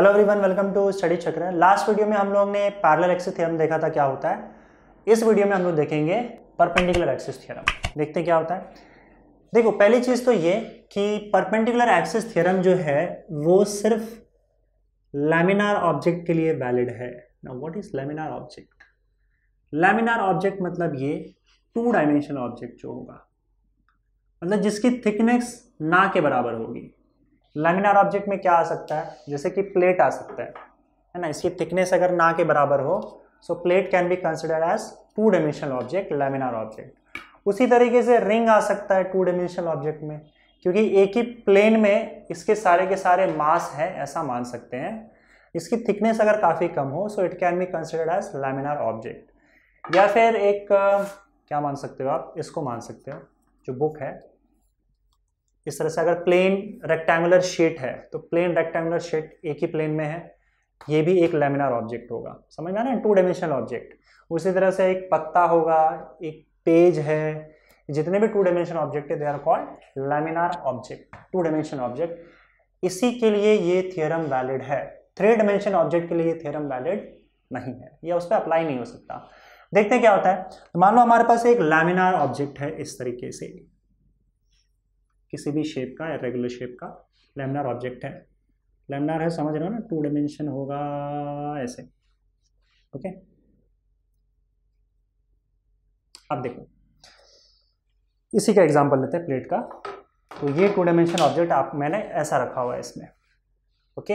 hello everyone welcome to study Chakra last video में हम लोग ने पैरेलल एक्सिस थ्योरम देखा था क्या होता है इस वीडियो में हम लोग देखेंगे परपेंडिकुलर एक्सिस थ्योरम देखते हैं क्या होता है देखो पहली चीज़ तो ये कि परपेंडिकुलर एक्सिस थ्योरम जो है वो सिर्फ लेमिनार ऑब्जेक्ट के लिए वैलिड है ना what is laminar object laminar object मतलब ये टू डायमेंशनल ऑब्जेक्ट जो होगा मतलब जिसकी थिकनेस ना के बराबर होगी लेमिनार ऑब्जेक्ट में क्या आ सकता है जैसे कि प्लेट आ सकता है है ना इसकी थिकनेस अगर ना के बराबर हो so plate can be considered as two dimensional object laminar object उसी तरीके से रिंग आ सकता है टू डायमेंशनल ऑब्जेक्ट में क्योंकि एक ही प्लेन में इसके सारे के सारे मास है ऐसा मान सकते हैं इसकी थिकनेस अगर काफ़ी कम हो so it can be considered as laminar object या फिर एक क्या मान सकते हो आप इसको मान सकते हो जो बुक है इस तरह से अगर प्लेन रेक्टेंगुलर शीट है तो प्लेन रेक्टेंगुलर शीट एक ही प्लेन में है ये भी एक लेमिनार ऑब्जेक्ट होगा समझ में आ रहा है टू डायमेंशनल ऑब्जेक्ट उसी तरह से एक पत्ता होगा एक पेज है जितने भी टू डायमेंशन ऑब्जेक्ट है they are called laminar object two dimension object इसी के लिए ये थियरम वैलिड है थ्री डायमेंशन ऑब्जेक्ट के लिए ये थियरम वैलिड नहीं है या उस पर अप्लाई नहीं हो सकता देखते हैं क्या होता है तो मान लो हमारे पास एक लेमिनार ऑब्जेक्ट है इस तरीके से किसी भी शेप का रेगुलर शेप का लेमनार ऑब्जेक्ट है लेमनार है समझ रहे हो ना टू डिमेंशन होगा ऐसे ओके अब देखो इसी का एग्जांपल लेते हैं प्लेट का तो ये टू डायमेंशन ऑब्जेक्ट आप मैंने ऐसा रखा हुआ है इसमें ओके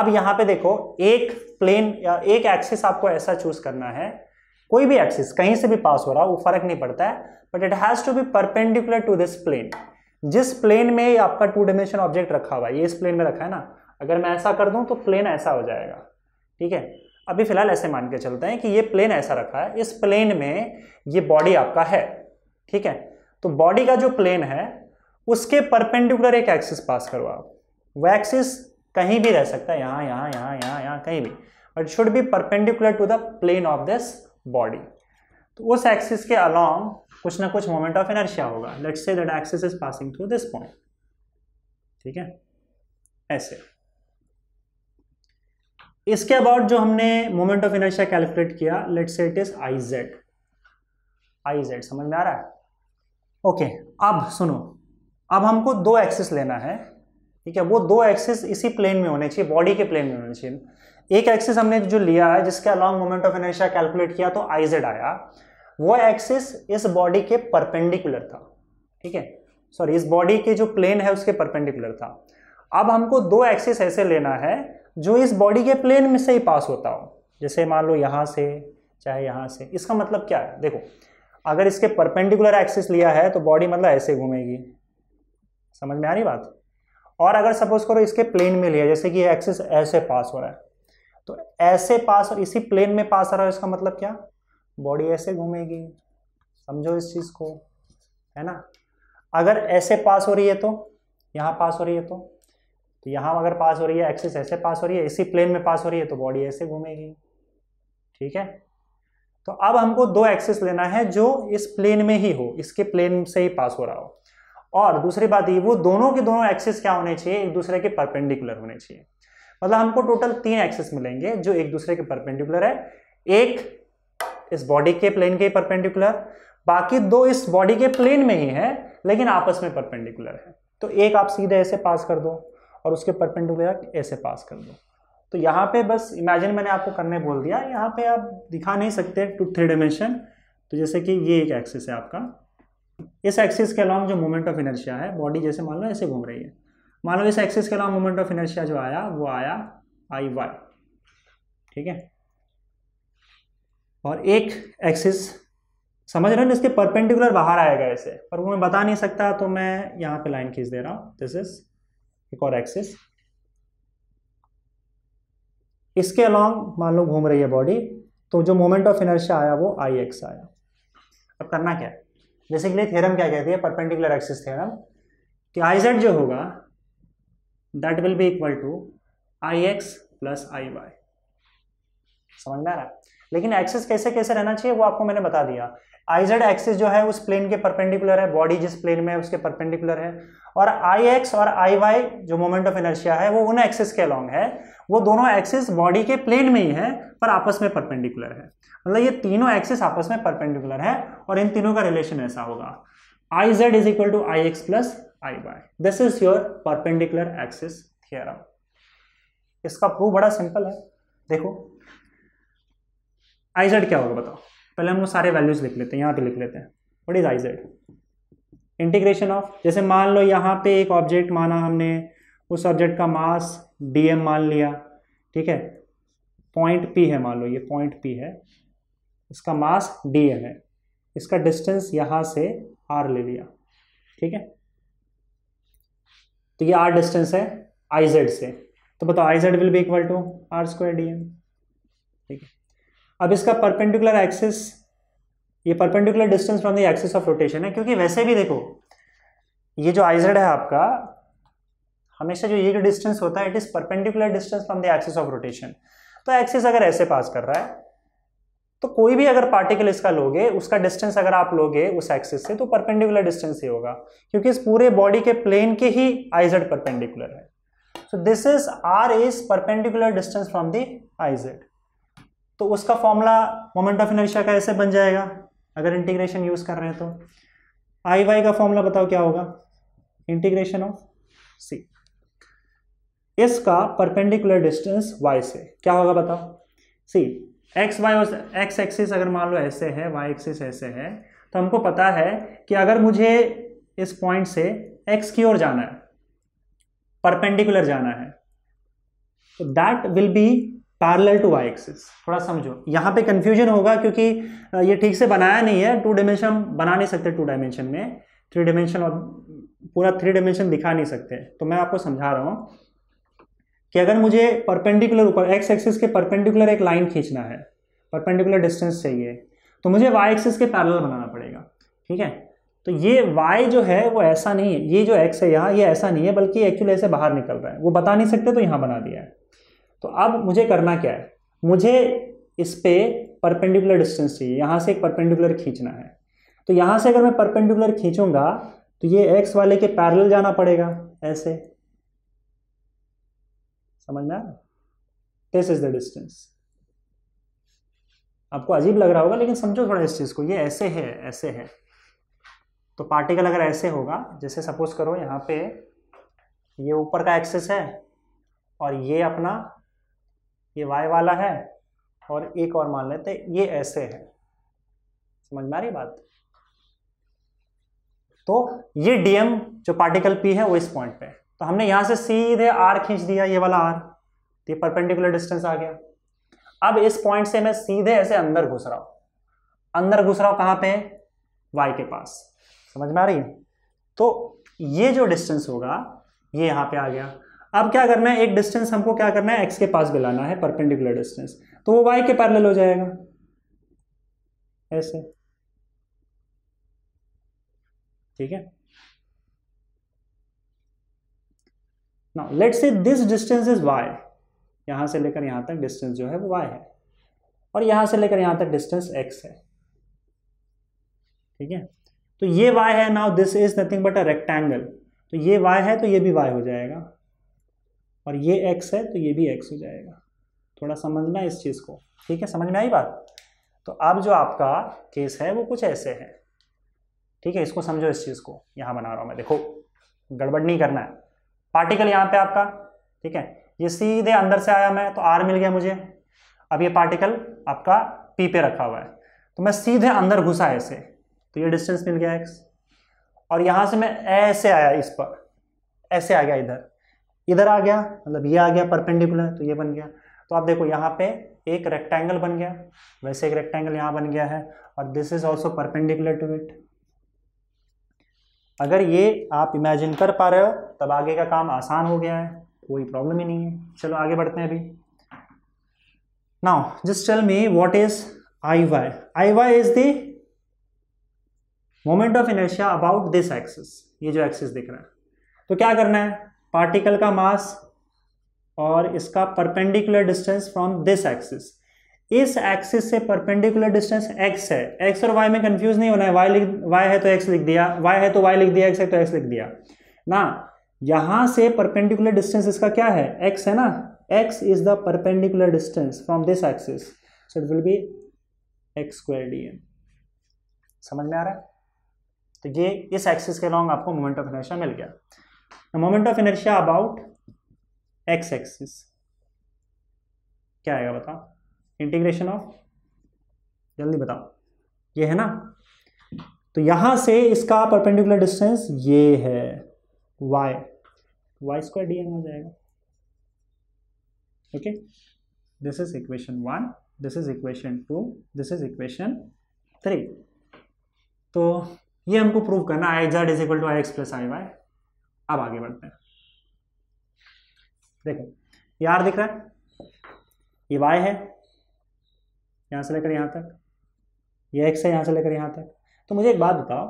अब यहां पे देखो एक प्लेन या एक एक्सिस आपको ऐसा चूज करना है कोई भी एक्सिस कहीं से भी पास हो रहा हो वो फर्क नहीं पड़ता है but it has to be perpendicular to this plane जिस प्लेन में आपका टू डायमेंशन ऑब्जेक्ट रखा हुआ है ये इस प्लेन में रखा है ना अगर मैं ऐसा कर दूं तो प्लेन ऐसा हो जाएगा ठीक है अभी फिलहाल ऐसे मान के चलते हैं कि ये प्लेन ऐसा रखा है इस प्लेन में ये बॉडी आपका है ठीक है तो बॉडी का जो प्लेन है उसके परपेंडिकुलर एक एक्सिस पास करो आप वह एक्सिस कहीं भी रह सकता है यहाँ यहाँ यहाँ यहाँ यहाँ कहीं भी but should be perpendicular to the plane of this body तो उस एक्सिस के अलॉन्ग कुछ ना कुछ मोमेंट ऑफ एनर्शिया होगा let's say that axis is passing through this point ठीक है ऐसे इसके अबाउट जो हमने मोमेंट ऑफ एनर्शिया कैलकुलेट किया let's say it is I Z I Z समझ में आ रहा है ओके okay, अब सुनो अब हमको दो एक्सिस लेना है ठीक है वो दो एक्सिस इसी प्लेन में होने चाहिए बॉडी के प्लेन में होने चाहिए एक एक्सिस हमने जो लिया है जिसके along moment of inertia calculate किया तो आई जेड आया वो एक्सिस इस बॉडी के परपेंडिकुलर था ठीक है सॉरी इस बॉडी के जो प्लेन है उसके परपेंडिकुलर था अब हमको दो एक्सिस ऐसे लेना है जो इस बॉडी के प्लेन में से ही पास होता हो जैसे मान लो यहाँ से चाहे यहाँ से इसका मतलब क्या है देखो अगर इसके परपेंडिकुलर एक्सिस लिया है तो बॉडी मतलब ऐसे घूमेगी समझ में आ रही बात और अगर सपोज करो इसके प्लेन में लिया जैसे कि एक्सिस ऐसे पास हो रहा है तो ऐसे पास और इसी प्लेन में पास आ रहा है इसका मतलब क्या बॉडी ऐसे घूमेगी समझो इस चीज़ को है ना अगर ऐसे पास हो रही है तो यहाँ पास हो रही है तो तो यहाँ अगर पास हो रही है एक्सिस ऐसे पास हो रही है इसी प्लेन में पास हो रही है तो बॉडी ऐसे घूमेगी ठीक है तो अब हमको दो एक्सिस लेना है जो इस प्लेन में ही हो इसके प्लेन से ही पास हो रहा हो और दूसरी बात ये वो दोनों के दोनों एक्सिस क्या होने चाहिए एक दूसरे के परपेंडिकुलर होने चाहिए मतलब हमको टोटल तीन एक्सिस मिलेंगे जो एक दूसरे के परपेंडिकुलर है एक इस बॉडी के प्लेन के ही परपेंडिकुलर बाकी दो इस बॉडी के प्लेन में ही है लेकिन आपस में परपेंडिकुलर है तो एक आप सीधे ऐसे पास कर दो और उसके परपेंडिकुलर ऐसे पास कर दो तो यहाँ पे बस इमेजिन मैंने आपको करने बोल दिया यहाँ पे आप दिखा नहीं सकते टू थ्री डायमेंशन तो जैसे कि ये एक एक्सिस है आपका इस एक्सिस के अलॉन्ग जो मोमेंट ऑफ इनर्शिया है बॉडी जैसे मान लो ऐसे घूम रही है मान लो इस एक्सिस के अलॉन्ग मोमेंट ऑफ इनर्शिया जो आया वो आया आई वाई ठीक है और एक एक्सिस समझ रहे हो इसके परपेंडिकुलर बाहर आएगा ऐसे पर वो मैं बता नहीं सकता तो मैं यहाँ पे लाइन खींच दे रहा हूँ दिस इज एक और एक्सिस इसके अलॉन्ग मान लो घूम रही है बॉडी तो जो मोमेंट ऑफ इनर्शिया आया वो आई एक्स आया अब करना क्या है बेसिकली थ्योरम क्या कहती है परपेंडिकुलर एक्सिस थ्योरम कि आई जेड जो होगा that will be equal to I X plus I Y समझ में आ रहा है लेकिन एक्सेस कैसे कैसे रहना चाहिए वो आपको मैंने बता दिया आई जेड एक्सिस जो है उस प्लेन के परपेंडिकुलर है बॉडी जिस प्लेन में है उसके परपेंडिकुलर है और आई एक्स और आई वाई जो मोमेंट ऑफ इनर्शिया है वो उन एक्सेस के अलॉन्ग है वो दोनों एक्सेस बॉडी के प्लेन में ही है पर आपस में परपेंडिकुलर है मतलब ये तीनों एक्सिस आपस में परपेंडिकुलर है और इन तीनों का रिलेशन ऐसा होगा I Z is equal to I X plus I Y this is your perpendicular axis theorem इसका प्रूफ बड़ा सिंपल है देखो आई जेड क्या होगा बताओ पहले हम लोग सारे वैल्यूज लिख लेते हैं यहाँ पे लिख लेते हैं what is I Z integration of जैसे मान लो यहाँ पे एक ऑब्जेक्ट माना हमने उस ऑब्जेक्ट का मास डी एम मान लिया ठीक है पॉइंट पी है मान लो ये पॉइंट पी है इसका मास डी एम है इसका डिस्टेंस यहाँ से आर ले लिया ठीक है तो ये आर डिस्टेंस है आई जेड से तो बताओ I Z will be equal to R square D M ठीक है अब इसका परपेंडिकुलर एक्सिस ये perpendicular distance from the axis of rotation है क्योंकि वैसे भी देखो ये जो आइजेड है आपका हमेशा जो ये जो डिस्टेंस होता है it is perpendicular distance from the axis of rotation तो एक्सिस अगर ऐसे पास कर रहा है तो कोई भी अगर पार्टिकल इसका लोगे उसका डिस्टेंस अगर आप लोगे उस एक्सिस से तो परपेंडिकुलर डिस्टेंस ही होगा क्योंकि इस पूरे बॉडी के प्लेन के ही आइजेड परपेंडिकुलर है so this is R is perpendicular distance from the I Z तो उसका फॉर्मूला मोमेंट ऑफ इनर्शिया का ऐसे बन जाएगा अगर इंटीग्रेशन यूज़ कर रहे हैं तो आई वाई का फॉर्मूला बताओ क्या होगा इंटीग्रेशन ऑफ सी इसका परपेंडिकुलर डिस्टेंस वाई से क्या होगा बताओ see X Y X axis अगर मान लो ऐसे है वाई एक्सिस ऐसे है तो हमको पता है कि अगर मुझे इस पॉइंट से एक्स की ओर जाना है परपेंडिकुलर जाना है तो that will be parallel to Y axis थोड़ा समझो यहाँ पे कन्फ्यूजन होगा क्योंकि ये ठीक से बनाया नहीं है टू डायमेंशन बना नहीं सकते टू डायमेंशन में थ्री डायमेंशन और पूरा थ्री डायमेंशन दिखा नहीं सकते तो मैं आपको समझा रहा हूँ कि अगर मुझे परपेंडिकुलर ऊपर एक्स एक्सिस के परपेंडिकुलर एक लाइन खींचना है परपेंडिकुलर डिस्टेंस चाहिए तो मुझे वाई एक्सिस के पैरेलल बनाना पड़ेगा ठीक है तो ये y जो है वो ऐसा नहीं है ये जो x है यहाँ ये ऐसा नहीं है बल्कि एक्चुअली ऐसे बाहर निकल रहा है वो बता नहीं सकते तो यहाँ बना दिया है तो अब मुझे करना क्या है मुझे इस पे परपेंडिकुलर डिस्टेंस चाहिए यहाँ से एक परपेंडिकुलर खींचना है तो यहाँ से अगर मैं परपेंडिकुलर खींचूंगा तो ये एक्स वाले के पैरेलल जाना पड़ेगा ऐसे समझ में दिस इज द डिस्टेंस आपको अजीब लग रहा होगा लेकिन समझो थोड़ा इस चीज़ को ये ऐसे है ऐसे है तो पार्टिकल अगर ऐसे होगा जैसे सपोज करो यहाँ पे ये ऊपर का एक्सेस है और ये अपना ये वाई वाला है और एक और मान लेते ये ऐसे है समझ में आ रही बात तो ये डीएम जो पार्टिकल पी है वो इस पॉइंट पे तो हमने यहां से सीधे आर खींच दिया ये वाला आर तो ये परपेंडिकुलर डिस्टेंस आ गया अब इस पॉइंट से मैं सीधे ऐसे अंदर घुस रहा हूं अंदर घुस रहा हूं कहां पे वाई के पास समझ में आ रही है तो ये जो डिस्टेंस होगा ये यहां पे आ गया अब क्या करना है एक डिस्टेंस हमको क्या करना है एक्स के पास बिलाना है परपेंडिकुलर डिस्टेंस तो वो वाई के पैरेलल हो जाएगा ऐसे ठीक है now let's say this distance is Y यहां से लेकर यहां तक डिस्टेंस जो है वो वाई है और यहां से लेकर यहां तक डिस्टेंस एक्स है ठीक है तो ये वाई है now this is nothing but a rectangle तो ये वाई है तो ये भी वाई हो जाएगा और ये एक्स है तो ये भी एक्स हो जाएगा थोड़ा समझना इस चीज़ को ठीक है समझ में आई बात तो अब जो आपका केस है वो कुछ ऐसे है ठीक है इसको समझो इस चीज़ को यहाँ बना रहा हूँ मैं देखो गड़बड़ नहीं करना है पार्टिकल यहाँ पे आपका ठीक है ये सीधे अंदर से आया मैं तो आर मिल गया मुझे अब ये पार्टिकल आपका पी पे रखा हुआ है तो मैं सीधे अंदर घुसा ऐसे तो ये डिस्टेंस मिल गया एक्स और यहाँ से मैं ऐसे आया इस पर ऐसे आ गया इधर इधर आ गया मतलब ये आ गया परपेंडिकुलर तो ये बन गया तो आप देखो यहाँ पे एक रेक्टेंगल बन गया वैसे एक रेक्टेंगल यहाँ बन गया है और this is also perpendicular to it अगर ये आप इमेजिन कर पा रहे हो तब आगे का काम आसान हो गया है कोई प्रॉब्लम ही नहीं है चलो आगे बढ़ते हैं अभी now just tell me what is I Y I Y is the moment of inertia about this axis ये जो एक्सिस दिख रहा है तो क्या करना है पार्टिकल का मास और इसका perpendicular distance from this axis इस एक्सिस से परपेंडिकुलर डिस्टेंस x है x और y में कंफ्यूज नहीं होना है y लिख y है तो x लिख दिया y है तो y लिख दिया x है तो x लिख दिया ना यहां से परपेंडिकुलर डिस्टेंस इसका क्या है x है ना x is the perpendicular distance from this axis so it will be X square D M समझ में आ रहा है तो ये इस एक्सिस के अलॉन्ग आपको मोमेंट ऑफ इनर्शिया मिल गया the moment of inertia about x axis क्या आएगा बताओ इंटीग्रेशन ऑफ जल्दी बताओ ये है ना तो यहां से इसका परपेंडिकुलर डिस्टेंस ये है y y square D N आ जाएगा okay this is equation one this is equation two this is equation three तो ये हमको प्रूव करना I Z is equal to I X plus I Y अब आगे बढ़ते हैं देखो ये आर दिख रहा है ये वाई है यहां से लेकर यहां तक ये एक्स है यहां से लेकर यहां तक तो मुझे एक बात बताओ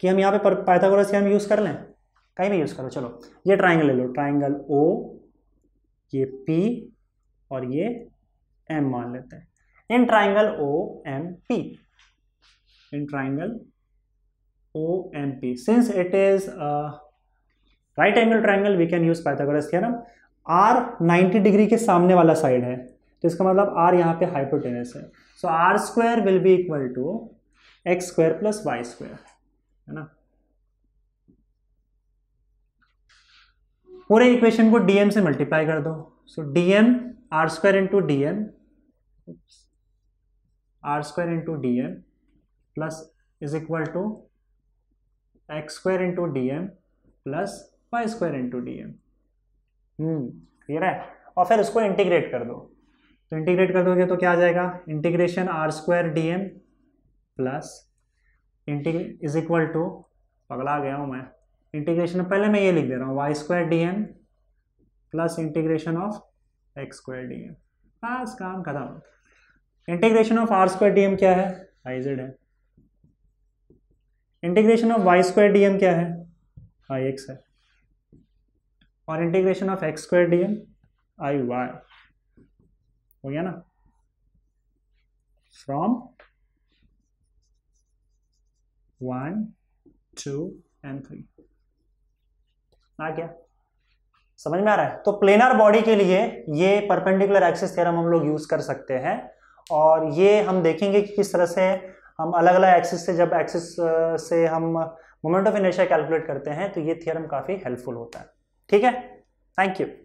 कि हम यहां पे पाइथागोरस हम यूज़ कर लें कहीं भी यूज़ करो चलो ये ट्राइंगल ले लो ट्राइंगल ओ ये पी और ये एम मान लेते हैं in triangle O M P in triangle O M P since it is right angle triangle we can use Pythagoras theorem R 90 degree के सामने वाला साइड है तो इसका मतलब आर यहाँ पे हाइपोटेनस है so R square will be equal to X square plus Y square है ना पूरे इक्वेशन को डीएम से मल्टीप्लाई कर दो so DM R square into DM R square into DM plus is equal to X square into DM plus Y square into D M clear है और फिर उसको इंटीग्रेट कर दो तो इंटीग्रेट कर दोगे तो क्या आ जाएगा integration R square D M plus integrate is equal to पगला गया हूँ मैं इंटीग्रेशन पहले मैं ये लिख दे रहा हूँ Y square D M plus integration of X square D M बस काम खत्म integration of R square D M क्या है आई जेड है integration of Y square D M क्या है आई एक्स है और integration of X square D N I Y हो गया ना from one two and three आ गया समझ में आ रहा है तो प्लेनर बॉडी के लिए ये परपेंडिकुलर एक्सिस थ्योरम हम लोग यूज कर सकते हैं और ये हम देखेंगे कि किस तरह से हम अलग अलग एक्सिस से जब एक्सिस से हम मोमेंट ऑफ इनर्शिया कैलकुलेट करते हैं तो ये थ्योरम काफ़ी हेल्पफुल होता है ठीक है थैंक यू